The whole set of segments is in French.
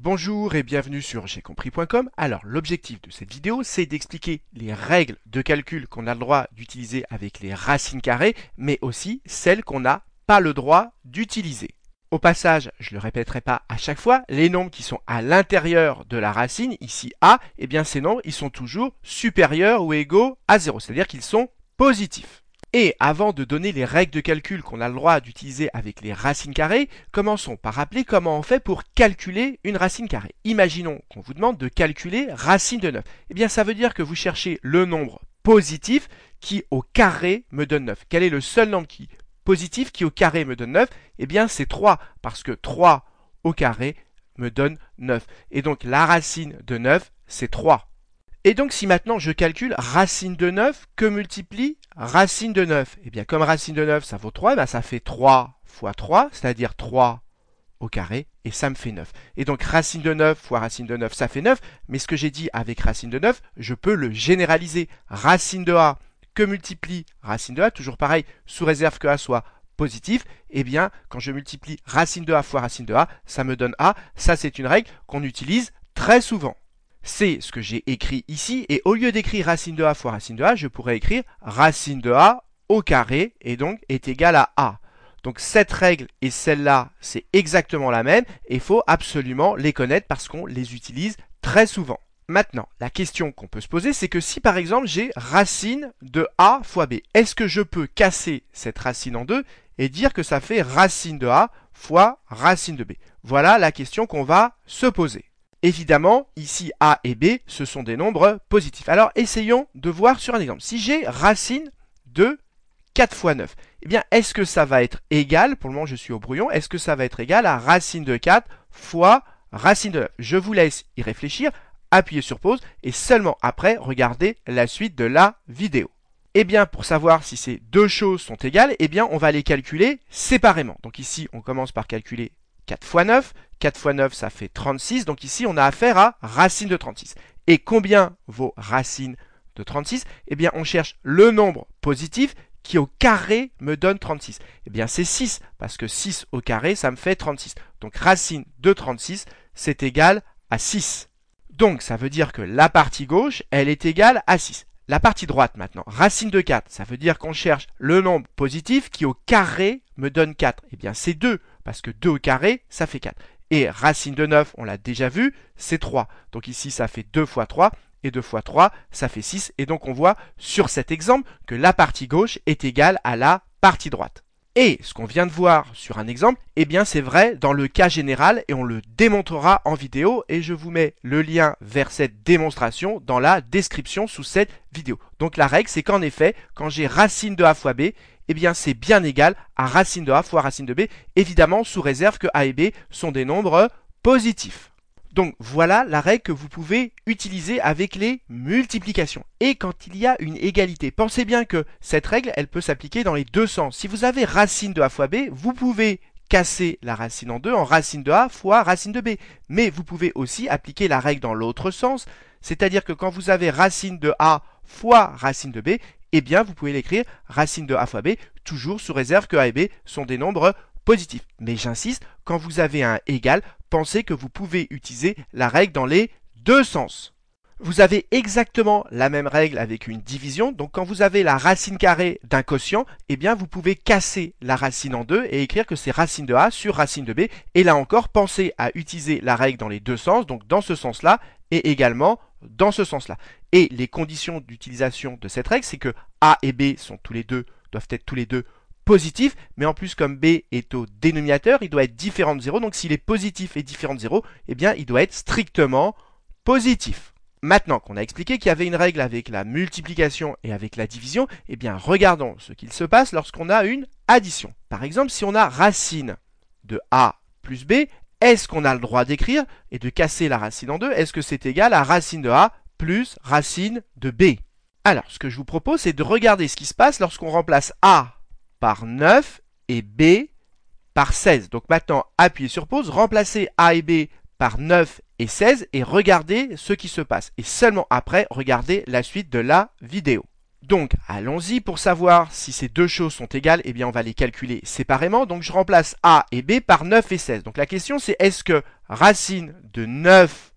Bonjour et bienvenue sur j'ai compris.com. Alors l'objectif de cette vidéo c'est d'expliquer les règles de calcul qu'on a le droit d'utiliser avec les racines carrées mais aussi celles qu'on n'a pas le droit d'utiliser. Au passage, je le répéterai pas à chaque fois, les nombres qui sont à l'intérieur de la racine, ici a, eh bien ces nombres ils sont toujours supérieurs ou égaux à 0, c'est-à-dire qu'ils sont positifs. Et avant de donner les règles de calcul qu'on a le droit d'utiliser avec les racines carrées, commençons par rappeler comment on fait pour calculer une racine carrée. Imaginons qu'on vous demande de calculer racine de 9. Eh bien ça veut dire que vous cherchez le nombre positif qui au carré me donne 9. Quel est le seul nombre qui positif qui au carré me donne 9 Eh bien c'est 3, parce que 3 au carré me donne 9. Et donc la racine de 9, c'est 3. Et donc si maintenant je calcule racine de 9 que multiplie racine de 9 Eh bien comme racine de 9 ça vaut 3, ben bah, ça fait 3 fois 3, c'est-à-dire 3 au carré, et ça me fait 9. Et donc racine de 9 fois racine de 9, ça fait 9, mais ce que j'ai dit avec racine de 9, je peux le généraliser. Racine de a que multiplie racine de a, toujours pareil, sous réserve que a soit positif, eh bien quand je multiplie racine de a fois racine de a, ça me donne a, ça c'est une règle qu'on utilise très souvent c'est ce que j'ai écrit ici, et au lieu d'écrire racine de a fois racine de a, je pourrais écrire racine de a au carré, et donc est égal à a. Donc cette règle et celle-là, c'est exactement la même, et il faut absolument les connaître parce qu'on les utilise très souvent. Maintenant, la question qu'on peut se poser, c'est que si par exemple j'ai racine de a fois b, est-ce que je peux casser cette racine en deux et dire que ça fait racine de a fois racine de b Voilà la question qu'on va se poser. Évidemment, ici A et B, ce sont des nombres positifs. Alors essayons de voir sur un exemple. Si j'ai racine de 4 fois 9, eh bien est-ce que ça va être égal, pour le moment je suis au brouillon, est-ce que ça va être égal à racine de 4 fois racine de 9 Je vous laisse y réfléchir, appuyez sur pause et seulement après regardez la suite de la vidéo. Eh bien, pour savoir si ces deux choses sont égales, eh bien, on va les calculer séparément. Donc ici, on commence par calculer 4 fois 9. 4 fois 9, ça fait 36. Donc ici, on a affaire à racine de 36. Et combien vaut racine de 36 Eh bien, on cherche le nombre positif qui au carré me donne 36. Eh bien, c'est 6, parce que 6 au carré, ça me fait 36. Donc racine de 36, c'est égal à 6. Donc, ça veut dire que la partie gauche, elle est égale à 6. La partie droite maintenant, racine de 4, ça veut dire qu'on cherche le nombre positif qui au carré me donne 4. Eh bien, c'est 2, parce que 2 au carré, ça fait 4. Et racine de 9, on l'a déjà vu, c'est 3. Donc ici, ça fait 2 fois 3, et 2 fois 3, ça fait 6. Et donc on voit sur cet exemple que la partie gauche est égale à la partie droite. Et ce qu'on vient de voir sur un exemple, eh bien c'est vrai dans le cas général et on le démontrera en vidéo et je vous mets le lien vers cette démonstration dans la description sous cette vidéo. Donc la règle c'est qu'en effet, quand j'ai racine de a fois b, eh bien c'est bien égal à racine de a fois racine de b, évidemment sous réserve que a et b sont des nombres positifs. Donc voilà la règle que vous pouvez utiliser avec les multiplications. Et quand il y a une égalité, pensez bien que cette règle, elle peut s'appliquer dans les deux sens. Si vous avez racine de a fois b, vous pouvez casser la racine en deux en racine de a fois racine de b. Mais vous pouvez aussi appliquer la règle dans l'autre sens, c'est-à-dire que quand vous avez racine de a fois racine de b, eh bien vous pouvez l'écrire racine de a fois b, toujours sous réserve que a et b sont des nombres positifs. Mais j'insiste, quand vous avez un égal, pensez que vous pouvez utiliser la règle dans les deux sens. Vous avez exactement la même règle avec une division, donc quand vous avez la racine carrée d'un quotient, eh bien vous pouvez casser la racine en deux et écrire que c'est racine de a sur racine de b, et là encore pensez à utiliser la règle dans les deux sens, donc dans ce sens-là, et également dans ce sens-là. Et les conditions d'utilisation de cette règle, c'est que A et B sont tous les deux, doivent être tous les deux positifs, mais en plus comme B est au dénominateur, il doit être différent de 0, donc s'il est positif et différent de 0, eh bien il doit être strictement positif. Maintenant qu'on a expliqué qu'il y avait une règle avec la multiplication et avec la division, eh bien regardons ce qu'il se passe lorsqu'on a une addition. Par exemple, si on a racine de A plus B, est-ce qu'on a le droit d'écrire et de casser la racine en deux Est-ce que c'est égal à racine de A plus racine de B Alors, ce que je vous propose, c'est de regarder ce qui se passe lorsqu'on remplace A par 9 et B par 16. Donc maintenant, appuyez sur pause, remplacez A et B par 9 et 16 et regardez ce qui se passe. Et seulement après, regardez la suite de la vidéo. Donc, allons-y pour savoir si ces deux choses sont égales, eh bien on va les calculer séparément. Donc je remplace A et B par 9 et 16. Donc la question c'est est-ce que racine de 9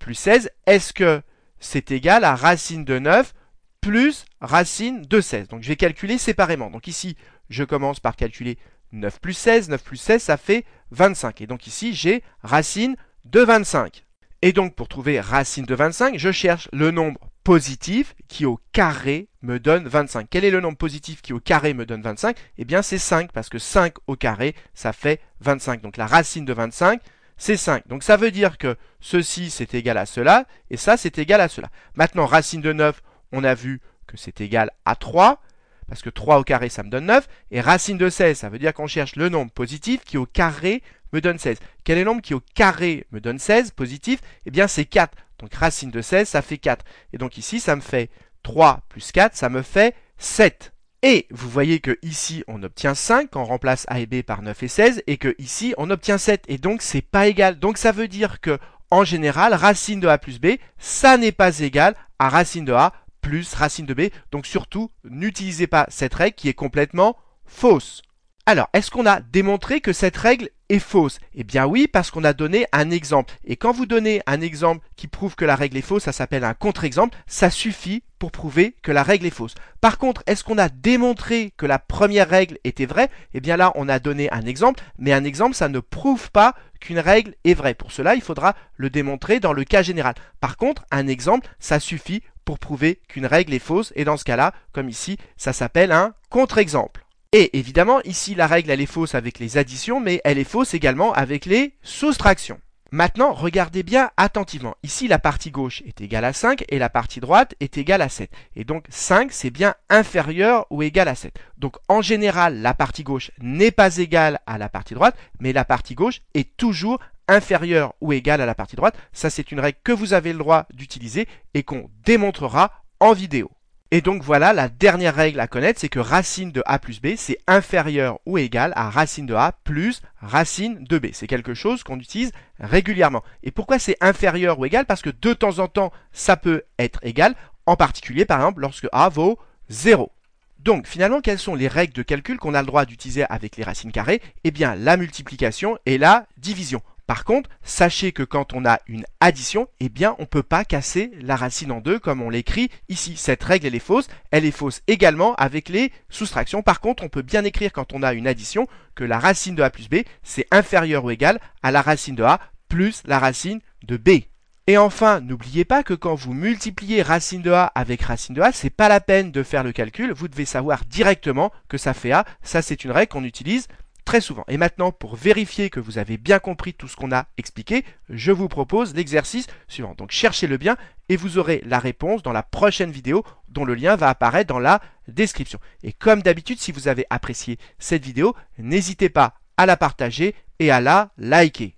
plus 16, est-ce que c'est égal à racine de 9 plus racine de 16 Donc je vais calculer séparément. Donc ici, je commence par calculer 9 plus 16. 9 plus 16, ça fait 25. Et donc ici, j'ai racine de 25. Et donc pour trouver racine de 25, je cherche le nombre positif qui au carré me donne 25. Quel est le nombre positif qui au carré me donne 25 Eh bien c'est 5, parce que 5 au carré, ça fait 25. Donc la racine de 25, c'est 5. Donc ça veut dire que ceci, c'est égal à cela, et ça, c'est égal à cela. Maintenant, racine de 9, on a vu que c'est égal à 3, parce que 3 au carré, ça me donne 9. Et racine de 16, ça veut dire qu'on cherche le nombre positif qui au carré me donne 16. Quel est le nombre qui au carré me donne 16, positif Eh bien, c'est 4. Donc racine de 16, ça fait 4. Et donc ici, ça me fait 3 plus 4, ça me fait 7. Et vous voyez que ici on obtient 5, on remplace A et B par 9 et 16, et que ici on obtient 7, et donc c'est pas égal. Donc ça veut dire que, en général, racine de A plus B, ça n'est pas égal à racine de A plus racine de B. Donc surtout, n'utilisez pas cette règle qui est complètement fausse. Alors, est-ce qu'on a démontré que cette règle est fausse Eh bien oui, parce qu'on a donné un exemple. Et quand vous donnez un exemple qui prouve que la règle est fausse, ça s'appelle un contre-exemple, ça suffit pour prouver que la règle est fausse. Par contre, est-ce qu'on a démontré que la première règle était vraie Eh bien là, on a donné un exemple, mais un exemple, ça ne prouve pas qu'une règle est vraie. Pour cela, il faudra le démontrer dans le cas général. Par contre, un exemple, ça suffit pour prouver qu'une règle est fausse, et dans ce cas-là, comme ici, ça s'appelle un contre-exemple. Et évidemment, ici, la règle, elle est fausse avec les additions, mais elle est fausse également avec les soustractions. Maintenant, regardez bien attentivement. Ici, la partie gauche est égale à 5 et la partie droite est égale à 7. Et donc, 5, c'est bien inférieur ou égal à 7. Donc, en général, la partie gauche n'est pas égale à la partie droite, mais la partie gauche est toujours inférieure ou égale à la partie droite. Ça, c'est une règle que vous avez le droit d'utiliser et qu'on démontrera en vidéo. Et donc voilà, la dernière règle à connaître, c'est que racine de a plus b, c'est inférieur ou égal à racine de a plus racine de b. C'est quelque chose qu'on utilise régulièrement. Et pourquoi c'est inférieur ou égal Parce que de temps en temps, ça peut être égal, en particulier par exemple lorsque a vaut 0. Donc finalement, quelles sont les règles de calcul qu'on a le droit d'utiliser avec les racines carrées Eh bien, la multiplication et la division. Par contre, sachez que quand on a une addition, eh bien, on ne peut pas casser la racine en deux comme on l'écrit ici. Cette règle, elle est fausse. Elle est fausse également avec les soustractions. Par contre, on peut bien écrire quand on a une addition que la racine de a plus b, c'est inférieur ou égal à la racine de a plus la racine de b. Et enfin, n'oubliez pas que quand vous multipliez racine de a avec racine de a, c'est pas la peine de faire le calcul, vous devez savoir directement que ça fait a. Ça, c'est une règle qu'on utilise très souvent. Et maintenant, pour vérifier que vous avez bien compris tout ce qu'on a expliqué, je vous propose l'exercice suivant. Donc cherchez-le bien et vous aurez la réponse dans la prochaine vidéo dont le lien va apparaître dans la description. Et comme d'habitude, si vous avez apprécié cette vidéo, n'hésitez pas à la partager et à la liker.